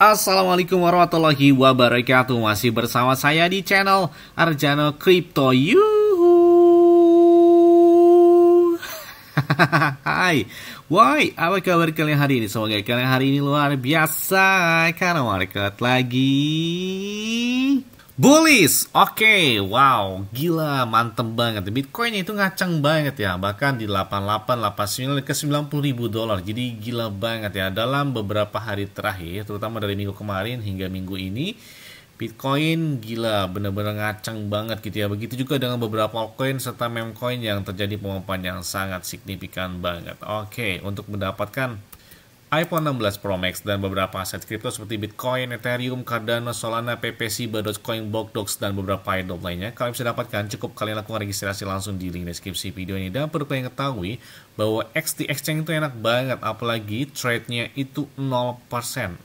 Assalamualaikum warahmatullahi wabarakatuh Masih bersama saya di channel Arjano Crypto Yuhu Hai Why, apa kabar kalian hari ini? Semoga kalian hari ini luar biasa Karena market lagi Bullish, oke, okay, wow, gila, mantem banget. Bitcoin itu ngacang banget ya, bahkan di 88, 89 ke 90 ribu dolar. Jadi gila banget ya. Dalam beberapa hari terakhir, terutama dari minggu kemarin hingga minggu ini, Bitcoin gila, bener-bener ngacang banget gitu ya. Begitu juga dengan beberapa altcoin serta memcoin yang terjadi pemompaan yang sangat signifikan banget. Oke, okay, untuk mendapatkan iPhone 16 Pro Max dan beberapa aset kripto seperti Bitcoin, Ethereum, Cardano, Solana, PP, Shiba, Dogecoin, Bokdox, dan beberapa idol lainnya kalian bisa dapatkan cukup kalian lakukan registrasi langsung di link deskripsi video ini dan perlu kalian ketahui bahwa XT Exchange itu enak banget apalagi trade-nya itu 0% 0%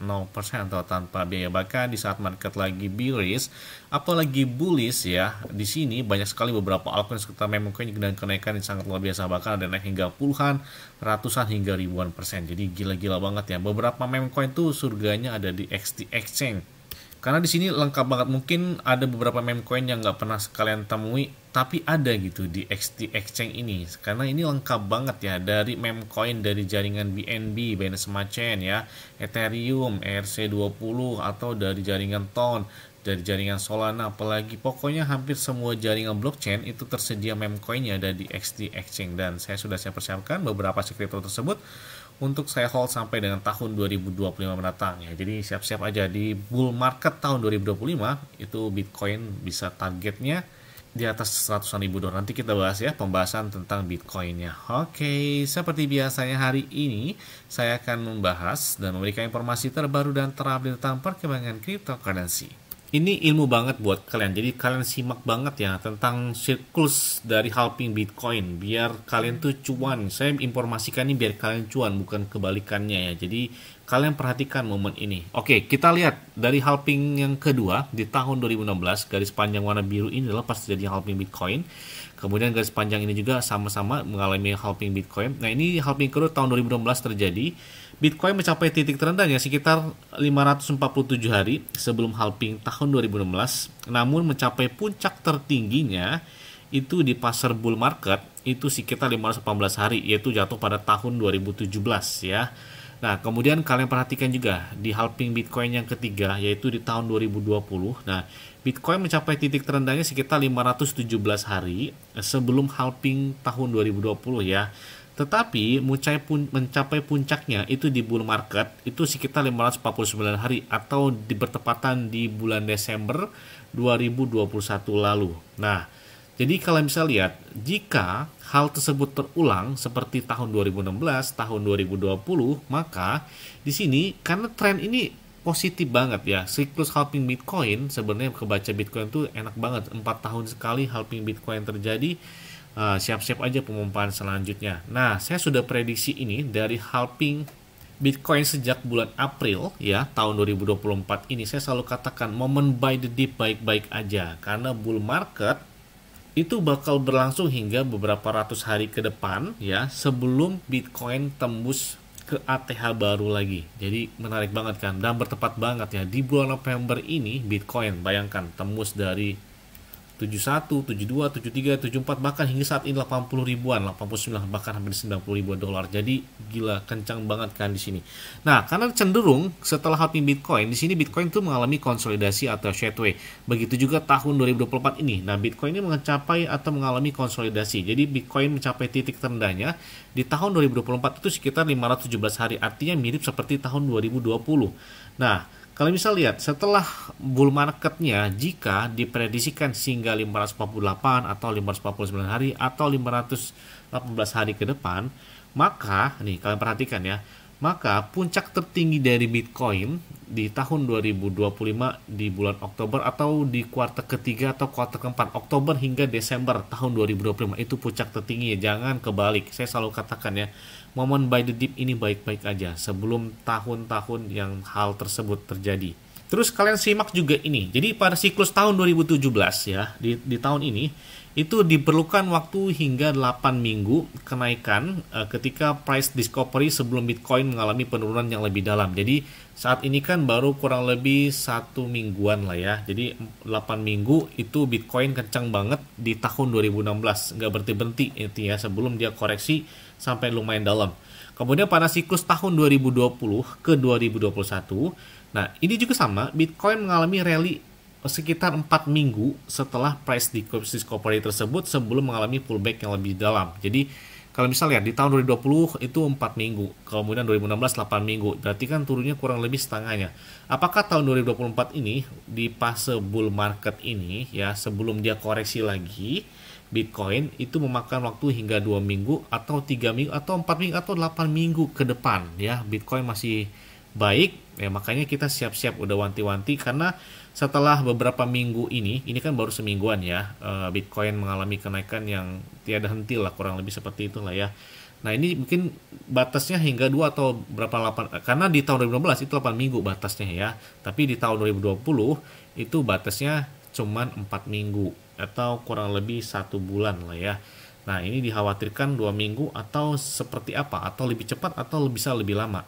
atau tanpa biaya bahkan di saat market lagi bearish apalagi bullish ya di sini banyak sekali beberapa altcoin serta memenuhi dan kenaikan yang sangat luar biasa bahkan ada naik hingga puluhan ratusan hingga ribuan persen jadi gila-gila gila banget ya. Beberapa meme coin tuh surganya ada di XT Exchange. Karena di sini lengkap banget mungkin ada beberapa meme coin yang nggak pernah kalian temui tapi ada gitu di XT Exchange ini. Karena ini lengkap banget ya dari meme coin dari jaringan BNB, Binance Smart Chain ya, Ethereum, ERC20 atau dari jaringan Ton, dari jaringan Solana apalagi pokoknya hampir semua jaringan blockchain itu tersedia memcoinnya ada di XT Exchange dan saya sudah siap persiapkan beberapa sekretor tersebut untuk saya hold sampai dengan tahun 2025 mendatang ya. Jadi siap-siap aja di bull market tahun 2025 itu Bitcoin bisa targetnya di atas seratusan ribu dolar. Nanti kita bahas ya pembahasan tentang Bitcoinnya. Oke, seperti biasanya hari ini saya akan membahas dan memberikan informasi terbaru dan terupdate tentang perkembangan cryptocurrency ini ilmu banget buat kalian. Jadi kalian simak banget ya tentang siklus dari halving Bitcoin biar kalian tuh cuan. Saya informasikan ini biar kalian cuan bukan kebalikannya ya. Jadi kalian perhatikan momen ini. Oke, kita lihat dari halving yang kedua di tahun 2016 garis panjang warna biru ini adalah pas terjadi halving Bitcoin. Kemudian garis panjang ini juga sama-sama mengalami halving Bitcoin. Nah, ini halving kedua tahun 2016 terjadi Bitcoin mencapai titik terendahnya sekitar 547 hari sebelum halving tahun 2016, namun mencapai puncak tertingginya itu di pasar bull market itu sekitar 518 hari yaitu jatuh pada tahun 2017 ya. Nah, kemudian kalian perhatikan juga di halving Bitcoin yang ketiga yaitu di tahun 2020. Nah, Bitcoin mencapai titik terendahnya sekitar 517 hari sebelum halving tahun 2020 ya. Tetapi pun, mencapai puncaknya itu di bull market itu sekitar 549 hari atau di bertepatan di bulan Desember 2021 lalu. Nah, jadi kalau bisa lihat jika hal tersebut terulang seperti tahun 2016, tahun 2020, maka di sini karena tren ini positif banget ya. Siklus halving Bitcoin sebenarnya kebaca Bitcoin itu enak banget. 4 tahun sekali halving Bitcoin terjadi Eh, siap-siap aja pemumpahan selanjutnya. Nah, saya sudah prediksi ini dari halving Bitcoin sejak bulan April ya tahun 2024 ini saya selalu katakan momen buy the dip baik-baik aja karena bull market itu bakal berlangsung hingga beberapa ratus hari ke depan ya sebelum Bitcoin tembus ke ATH baru lagi. Jadi menarik banget kan dan bertepat banget ya di bulan November ini Bitcoin bayangkan tembus dari 71, 72, 73, 74 bahkan hingga saat ini 80 ribuan, 89 bahkan hampir 90 ribuan dolar. Jadi gila kencang banget kan di sini. Nah, karena cenderung setelah halving Bitcoin, di sini Bitcoin itu mengalami konsolidasi atau shadow Begitu juga tahun 2024 ini. Nah, Bitcoin ini mencapai atau mengalami konsolidasi. Jadi Bitcoin mencapai titik terendahnya di tahun 2024 itu sekitar 517 hari. Artinya mirip seperti tahun 2020. Nah, Kalian bisa lihat setelah bull marketnya jika diprediksikan sehingga 548 atau 549 hari atau 518 hari ke depan maka nih kalian perhatikan ya maka puncak tertinggi dari Bitcoin di tahun 2025 di bulan Oktober atau di kuartal ketiga atau kuartal keempat Oktober hingga Desember tahun 2025 itu puncak tertinggi ya jangan kebalik saya selalu katakan ya momen buy the dip ini baik-baik aja sebelum tahun-tahun yang hal tersebut terjadi terus kalian simak juga ini jadi pada siklus tahun 2017 ya di, di tahun ini itu diperlukan waktu hingga 8 minggu kenaikan uh, ketika price discovery sebelum Bitcoin mengalami penurunan yang lebih dalam. Jadi saat ini kan baru kurang lebih satu mingguan lah ya. Jadi 8 minggu itu Bitcoin kencang banget di tahun 2016. Nggak berhenti-berhenti intinya sebelum dia koreksi sampai lumayan dalam. Kemudian pada siklus tahun 2020 ke 2021, nah ini juga sama, Bitcoin mengalami rally sekitar 4 minggu setelah price di discovery tersebut sebelum mengalami pullback yang lebih dalam. Jadi kalau misalnya di tahun 2020 itu 4 minggu, kemudian 2016 8 minggu, berarti kan turunnya kurang lebih setengahnya. Apakah tahun 2024 ini di fase bull market ini ya sebelum dia koreksi lagi Bitcoin itu memakan waktu hingga 2 minggu atau 3 minggu atau 4 minggu atau 8 minggu ke depan ya Bitcoin masih baik ya makanya kita siap-siap udah wanti-wanti karena setelah beberapa minggu ini, ini kan baru semingguan ya, eh, Bitcoin mengalami kenaikan yang tiada henti lah, kurang lebih seperti itulah ya. Nah ini mungkin batasnya hingga dua atau berapa lapan, eh, karena di tahun 2015 itu 8 minggu batasnya ya, tapi di tahun 2020 itu batasnya cuma 4 minggu atau kurang lebih satu bulan lah ya. Nah ini dikhawatirkan dua minggu atau seperti apa atau lebih cepat atau bisa lebih lama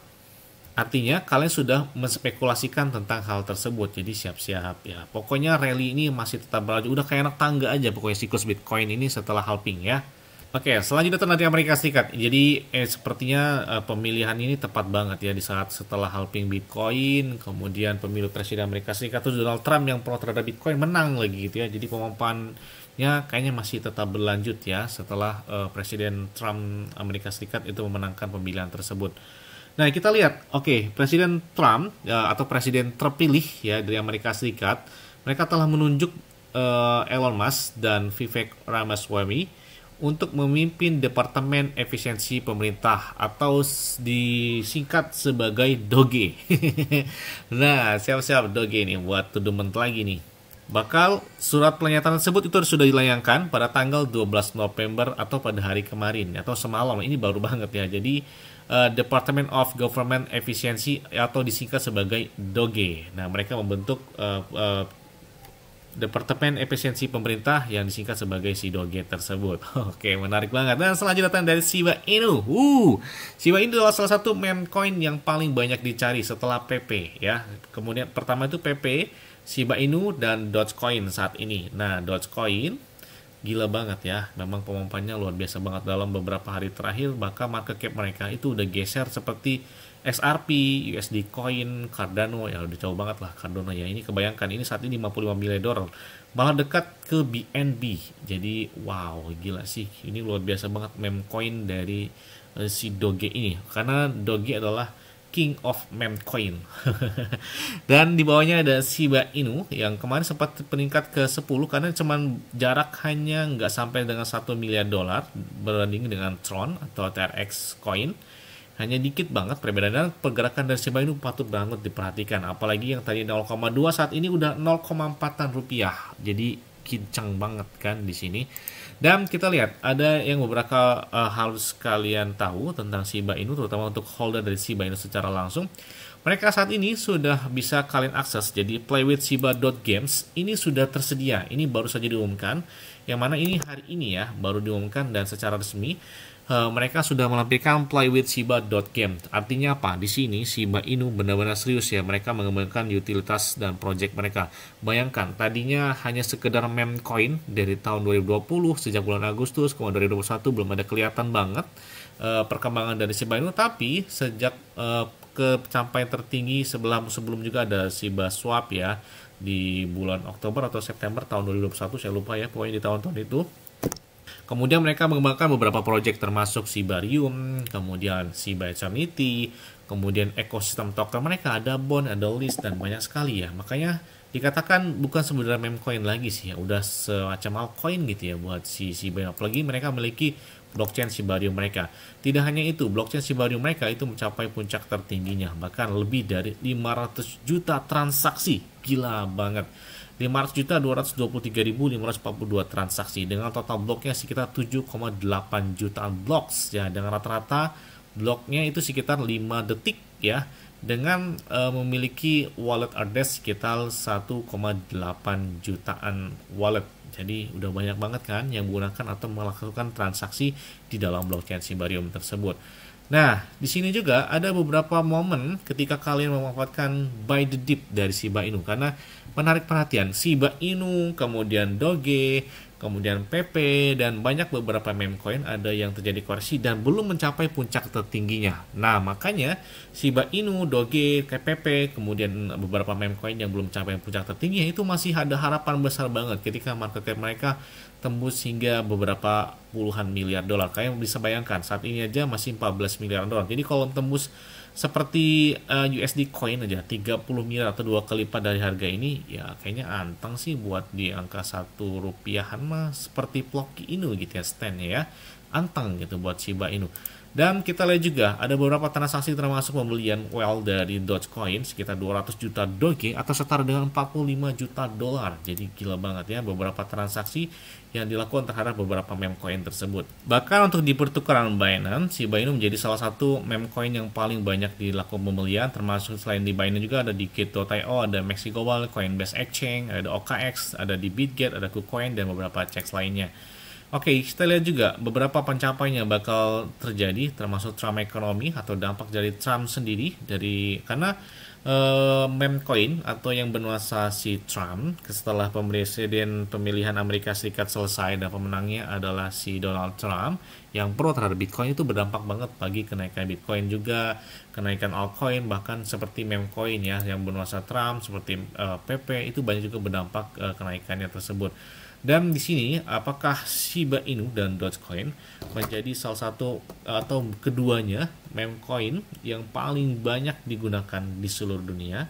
Artinya kalian sudah menspekulasikan tentang hal tersebut. Jadi siap-siap ya. Pokoknya rally ini masih tetap berlanjut. Udah kayak anak tangga aja pokoknya siklus Bitcoin ini setelah halving ya. Oke, selanjutnya nanti Amerika Serikat. Jadi eh, sepertinya eh, pemilihan ini tepat banget ya di saat setelah halving Bitcoin, kemudian pemilu presiden Amerika Serikat itu Donald Trump yang pro terhadap Bitcoin menang lagi gitu ya. Jadi pemampannya kayaknya masih tetap berlanjut ya setelah eh, presiden Trump Amerika Serikat itu memenangkan pemilihan tersebut. Nah kita lihat, oke okay, Presiden Trump ya, atau Presiden terpilih ya dari Amerika Serikat, mereka telah menunjuk uh, Elon Musk dan Vivek Ramaswamy untuk memimpin Departemen Efisiensi Pemerintah atau disingkat sebagai DOGE. nah, siap-siap DOGE ini buat tuduh lagi nih. Bakal surat pernyataan tersebut itu sudah dilayangkan pada tanggal 12 November atau pada hari kemarin atau semalam. Ini baru banget ya. Jadi uh, Department of Government Efficiency atau disingkat sebagai DOGE. Nah, mereka membentuk uh, uh, Departemen Efisiensi Pemerintah yang disingkat sebagai si doge tersebut. Oke, menarik banget. Dan selanjutnya datang dari Shiba Inu. Uh, Shiba Inu adalah salah satu meme coin yang paling banyak dicari setelah PP ya. Kemudian pertama itu PP, Shiba Inu dan Dogecoin saat ini. Nah, Dogecoin gila banget ya. Memang pemompanya luar biasa banget dalam beberapa hari terakhir bahkan market cap mereka itu udah geser seperti XRP, USD Coin, Cardano ya udah jauh banget lah Cardano ya ini kebayangkan ini saat ini 55 miliar dolar malah dekat ke BNB jadi wow gila sih ini luar biasa banget meme coin dari eh, si Doge ini karena Doge adalah King of Mem Coin. Dan di bawahnya ada Shiba Inu yang kemarin sempat peningkat ke 10 karena cuma jarak hanya nggak sampai dengan 1 miliar dolar berbanding dengan Tron atau TRX Coin hanya dikit banget perbedaannya pergerakan dari Shiba Inu patut banget diperhatikan apalagi yang tadi 0,2 saat ini udah 0,4an rupiah jadi kincang banget kan di sini dan kita lihat ada yang beberapa uh, eh, harus kalian tahu tentang Shiba Inu terutama untuk holder dari Shiba Inu secara langsung mereka saat ini sudah bisa kalian akses jadi playwithshiba.games ini sudah tersedia ini baru saja diumumkan yang mana ini hari ini ya baru diumumkan dan secara resmi uh, mereka sudah melampirkan play with Shiba game. Artinya apa? Di sini Shiba Inu benar-benar serius ya. Mereka mengembangkan utilitas dan project mereka. Bayangkan tadinya hanya sekedar meme coin dari tahun 2020 sejak bulan Agustus kemudian 2021 belum ada kelihatan banget uh, perkembangan dari Shiba Inu tapi sejak uh, tertinggi sebelum sebelum juga ada Shiba Swap ya di bulan Oktober atau September tahun 2021 saya lupa ya pokoknya di tahun-tahun itu Kemudian mereka mengembangkan beberapa proyek termasuk Sibarium, kemudian Sibai kemudian ekosistem token mereka ada bond, ada list dan banyak sekali ya. Makanya dikatakan bukan sebenarnya meme coin lagi sih ya, udah semacam altcoin gitu ya buat si Sibai. Apalagi mereka memiliki blockchain Sibarium mereka. Tidak hanya itu, blockchain Sibarium mereka itu mencapai puncak tertingginya, bahkan lebih dari 500 juta transaksi. Gila banget. 500.223.542 transaksi dengan total bloknya sekitar 7,8 jutaan bloks ya dengan rata-rata bloknya itu sekitar 5 detik ya dengan uh, memiliki wallet address sekitar 1,8 jutaan wallet. Jadi udah banyak banget kan yang menggunakan atau melakukan transaksi di dalam blockchain Simbarium tersebut. Nah, di sini juga ada beberapa momen ketika kalian memanfaatkan by the dip dari Shiba Inu karena menarik perhatian Shiba Inu, kemudian Doge, kemudian PP dan banyak beberapa meme coin ada yang terjadi koreksi dan belum mencapai puncak tertingginya. Nah, makanya Shiba Inu, Doge, KPP, kemudian beberapa meme coin yang belum mencapai puncak tertingginya itu masih ada harapan besar banget ketika market cap mereka tembus hingga beberapa puluhan miliar dolar. Kayak bisa bayangkan saat ini aja masih 14 miliar dolar. Jadi kalau tembus seperti uh, eh, USD coin aja 30 miliar atau dua kali lipat dari harga ini ya kayaknya anteng sih buat di angka satu rupiahan mah seperti Ploki ini gitu ya stand ya anteng gitu buat Shiba Inu dan kita lihat juga ada beberapa transaksi termasuk pembelian Well dari Dogecoin sekitar 200 juta Doge atau setara dengan 45 juta dolar. Jadi gila banget ya beberapa transaksi yang dilakukan terhadap beberapa memcoin tersebut. Bahkan untuk di pertukaran Binance, si Binance menjadi salah satu memcoin yang paling banyak dilakukan pembelian termasuk selain di Binance juga ada di Kito.io, ada Mexico Global, Coinbase Exchange, ada OKX, ada di Bitget, ada KuCoin dan beberapa checks lainnya. Oke, kita lihat juga beberapa pencapaian yang bakal terjadi termasuk Trump ekonomi atau dampak dari Trump sendiri dari karena uh, atau yang bernuansa si Trump setelah presiden pemilihan Amerika Serikat selesai dan pemenangnya adalah si Donald Trump yang pro terhadap Bitcoin itu berdampak banget bagi kenaikan Bitcoin juga kenaikan altcoin bahkan seperti memcoin ya yang bernuansa Trump seperti uh, eh, PP itu banyak juga berdampak uh, kenaikannya tersebut. Dan di sini apakah Shiba Inu dan Dogecoin menjadi salah satu atau keduanya meme coin yang paling banyak digunakan di seluruh dunia?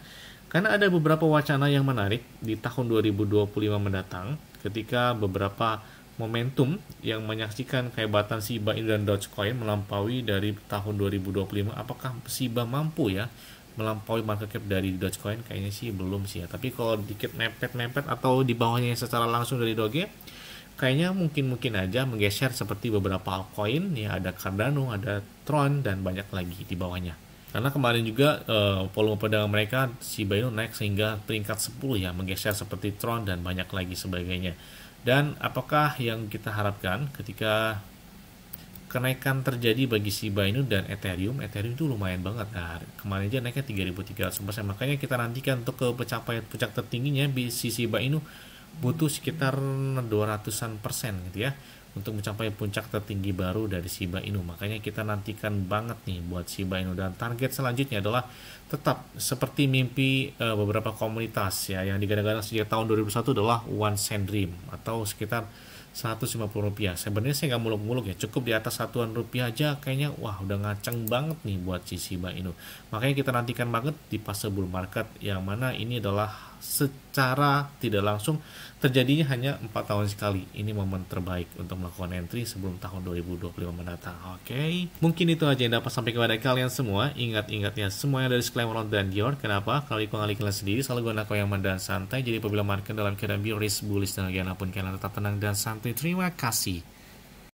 Karena ada beberapa wacana yang menarik di tahun 2025 mendatang ketika beberapa momentum yang menyaksikan kehebatan Shiba Inu dan Dogecoin melampaui dari tahun 2025 apakah Shiba mampu ya melampaui market cap dari Dogecoin kayaknya sih belum sih ya. Tapi kalau dikit nempet-nempet atau di bawahnya secara langsung dari Doge, kayaknya mungkin-mungkin aja menggeser seperti beberapa altcoin ya ada Cardano, ada Tron dan banyak lagi di bawahnya. Karena kemarin juga eh, volume perdagangan mereka si Bino naik sehingga peringkat 10 ya menggeser seperti Tron dan banyak lagi sebagainya. Dan apakah yang kita harapkan ketika kenaikan terjadi bagi si Inu dan Ethereum. Ethereum itu lumayan banget. Nah, kemarin aja naiknya 3.300%. Makanya kita nantikan untuk ke pencapaian puncak tertingginya di sisi Inu butuh sekitar 200-an persen gitu ya untuk mencapai puncak tertinggi baru dari Shiba Inu. Makanya kita nantikan banget nih buat Shiba Inu dan target selanjutnya adalah tetap seperti mimpi uh, beberapa komunitas ya yang digadang-gadang sejak tahun 2001 adalah one cent dream atau sekitar 150 rupiah sebenarnya saya nggak muluk-muluk ya cukup di atas satuan rupiah aja kayaknya wah udah ngaceng banget nih buat si Shiba Inu makanya kita nantikan banget di fase bull market yang mana ini adalah secara tidak langsung terjadinya hanya empat tahun sekali ini momen terbaik untuk melakukan entry sebelum tahun 2025 mendatang oke okay? mungkin itu aja yang dapat sampai kepada kalian semua ingat-ingatnya semuanya dari disclaimer on dan Dior kenapa kalau ikut ngalih kalian sendiri selalu gunakan yang dan santai jadi apabila market dalam keadaan bearish bullish dan lagi apapun kalian tetap tenang dan santai 43 é Cassi.